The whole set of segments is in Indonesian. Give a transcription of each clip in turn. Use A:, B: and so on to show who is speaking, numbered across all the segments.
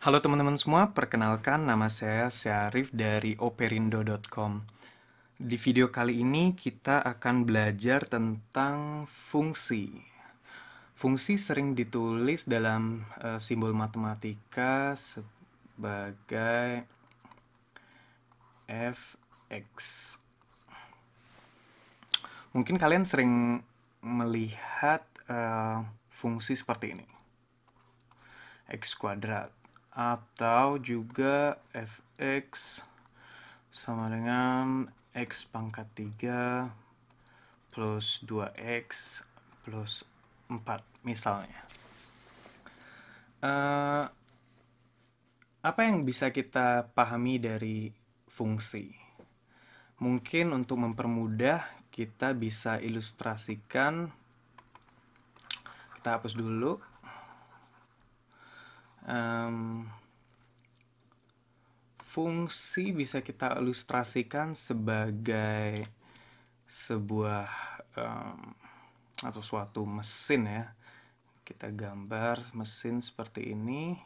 A: Halo teman-teman semua, perkenalkan nama saya Syarif dari operindo.com. Di video kali ini kita akan belajar tentang fungsi. Fungsi sering ditulis dalam uh, simbol matematika sebagai fx. Mungkin kalian sering melihat uh, fungsi seperti ini. x kuadrat atau juga fx sama dengan x pangkat 3 plus 2x plus 4 misalnya uh, apa yang bisa kita pahami dari fungsi? Mungkin untuk mempermudah kita bisa ilustrasikan kita hapus dulu um, fungsi bisa kita ilustrasikan sebagai sebuah um, atau suatu mesin ya kita gambar mesin seperti ini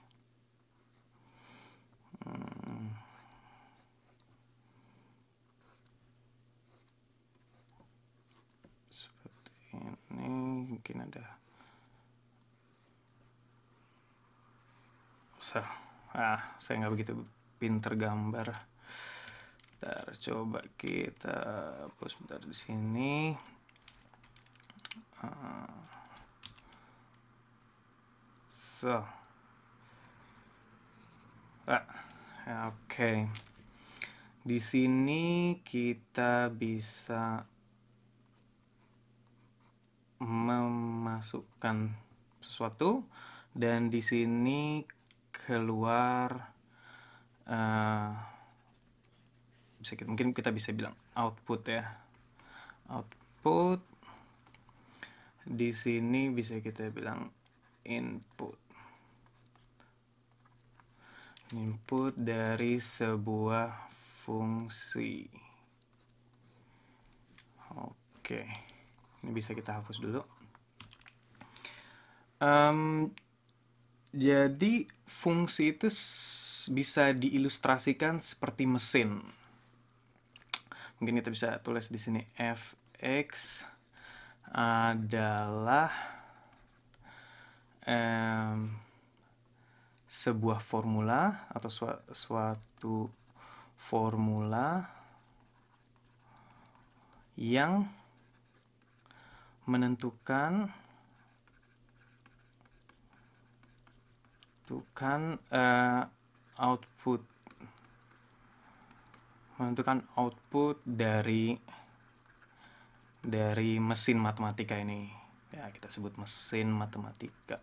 A: hmm. seperti ini mungkin ada so ah saya nggak begitu pinter gambar Bentar, coba kita hapus bentar di sini ah. so ah oke okay. di sini kita bisa memasukkan sesuatu dan di sini keluar uh, mungkin kita bisa bilang output ya output di sini bisa kita bilang input input dari sebuah fungsi oke ini bisa kita hapus dulu um, jadi fungsi itu bisa diilustrasikan seperti mesin. Mungkin kita bisa tulis di sini fx adalah um, sebuah formula atau su suatu formula yang menentukan menentukan uh, output menentukan output dari dari mesin matematika ini ya kita sebut mesin matematika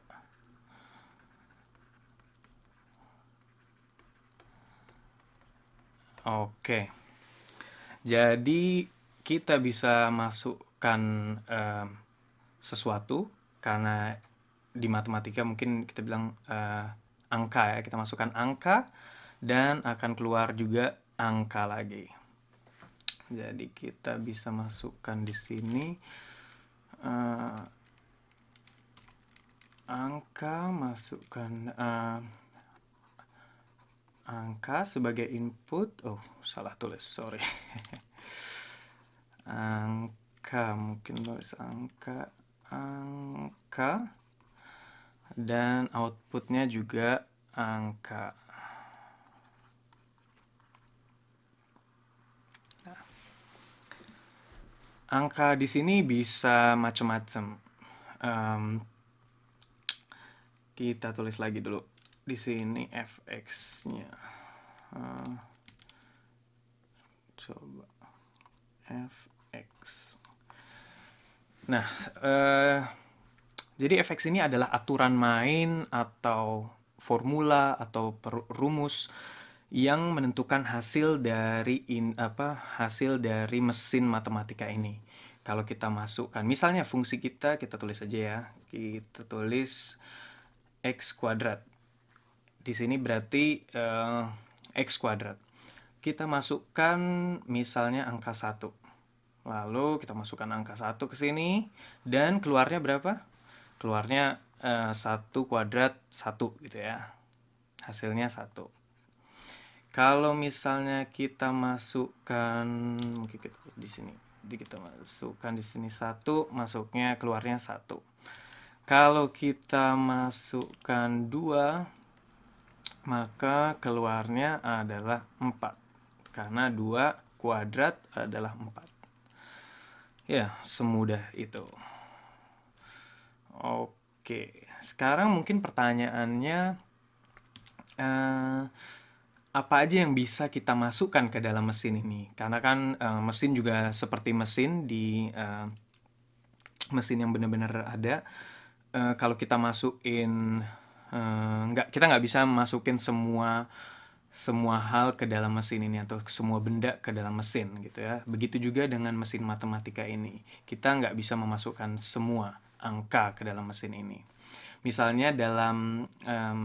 A: oke jadi kita bisa masukkan uh, sesuatu karena di matematika mungkin kita bilang uh, angka ya kita masukkan angka dan akan keluar juga angka lagi jadi kita bisa masukkan di sini uh, angka masukkan uh, angka sebagai input oh salah tulis sorry angka mungkin tulis angka angka dan outputnya juga angka nah, angka di sini bisa macam-macam um, kita tulis lagi dulu di sini fx-nya uh, eh, coba fx nah uh, jadi FX ini adalah aturan main atau formula atau rumus yang menentukan hasil dari in, apa hasil dari mesin matematika ini. Kalau kita masukkan misalnya fungsi kita kita tulis aja ya. Kita tulis x kuadrat. Di sini berarti uh, x kuadrat. Kita masukkan misalnya angka satu. Lalu kita masukkan angka satu ke sini dan keluarnya berapa? keluarnya eh, satu uh, kuadrat satu gitu ya hasilnya satu kalau misalnya kita masukkan mungkin kita di sini di kita masukkan di sini satu masuknya keluarnya satu kalau kita masukkan dua maka keluarnya adalah empat karena dua kuadrat adalah empat ya semudah itu Oke, sekarang mungkin pertanyaannya uh, apa aja yang bisa kita masukkan ke dalam mesin ini? Karena kan uh, mesin juga seperti mesin di uh, mesin yang benar-benar ada. Uh, kalau kita masukin uh, nggak kita nggak bisa masukin semua semua hal ke dalam mesin ini atau semua benda ke dalam mesin gitu ya. Begitu juga dengan mesin matematika ini. Kita nggak bisa memasukkan semua angka ke dalam mesin ini. Misalnya dalam um,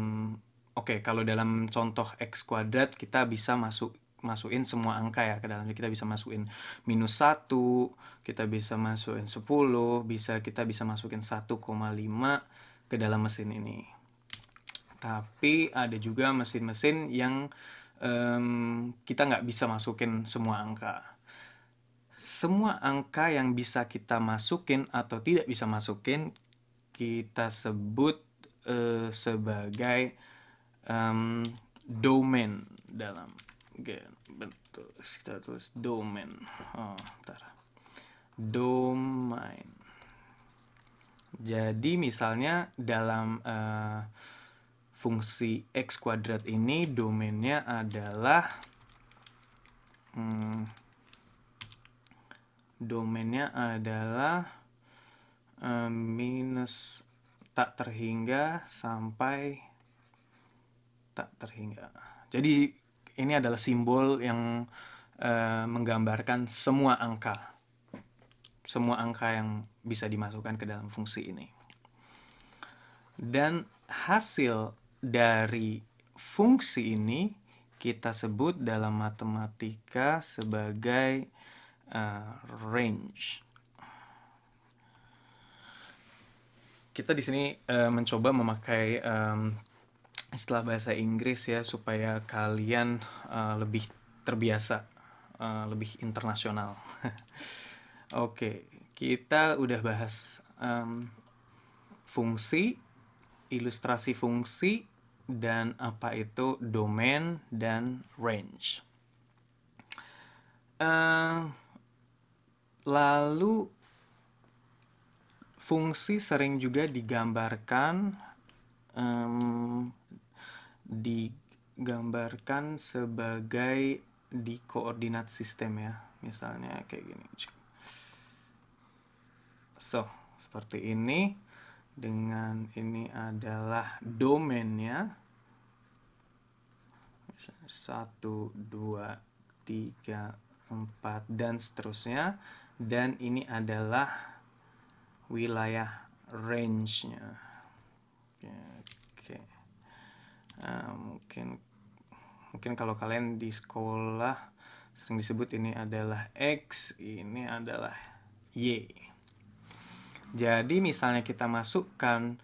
A: oke okay, kalau dalam contoh x kuadrat kita bisa masuk masukin semua angka ya ke dalamnya kita bisa masukin minus satu kita bisa masukin 10 bisa kita bisa masukin 1,5 ke dalam mesin ini tapi ada juga mesin-mesin yang um, kita nggak bisa masukin semua angka semua angka yang bisa kita masukin atau tidak bisa masukin kita sebut uh, sebagai um, domain dalam gen betul kita tulis domain oh domain jadi misalnya dalam uh, fungsi x kuadrat ini domainnya adalah hmm, domainnya adalah eh, minus tak terhingga sampai tak terhingga. Jadi ini adalah simbol yang eh, menggambarkan semua angka. Semua angka yang bisa dimasukkan ke dalam fungsi ini. Dan hasil dari fungsi ini kita sebut dalam matematika sebagai uh, range. Kita di sini uh, mencoba memakai um, istilah bahasa Inggris ya supaya kalian uh, lebih terbiasa, uh, lebih internasional. Oke, okay. kita udah bahas um, fungsi, ilustrasi fungsi, dan apa itu domain dan range. Uh, Lalu fungsi sering juga digambarkan um, digambarkan sebagai di koordinat sistem ya misalnya kayak gini so seperti ini dengan ini adalah domainnya satu dua tiga empat dan seterusnya dan ini adalah wilayah range-nya. Oke, uh, mungkin mungkin kalau kalian di sekolah sering disebut ini adalah x, ini adalah y. Jadi misalnya kita masukkan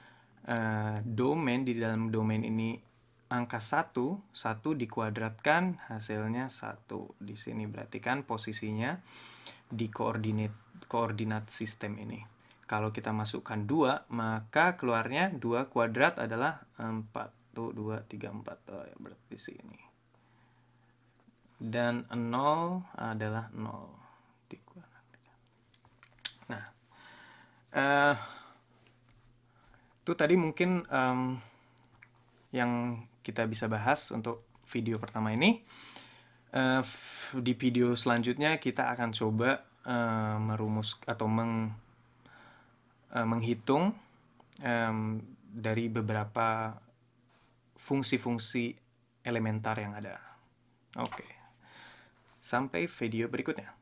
A: uh, domain di dalam domain ini angka 1, 1 dikuadratkan hasilnya 1. Di sini berarti kan posisinya di koordinat koordinat sistem ini. Kalau kita masukkan 2, maka keluarnya 2 kuadrat adalah 4. Tuh, 2, 3, 4. Oh, ya, berarti di sini. Dan 0 adalah 0. Nah, uh, itu tadi mungkin um, yang kita bisa bahas untuk video pertama ini. Eh, di video selanjutnya kita akan coba eh, merumus atau meng, eh, menghitung dari beberapa fungsi-fungsi elementar yang ada. Oke, okay. sampai video berikutnya.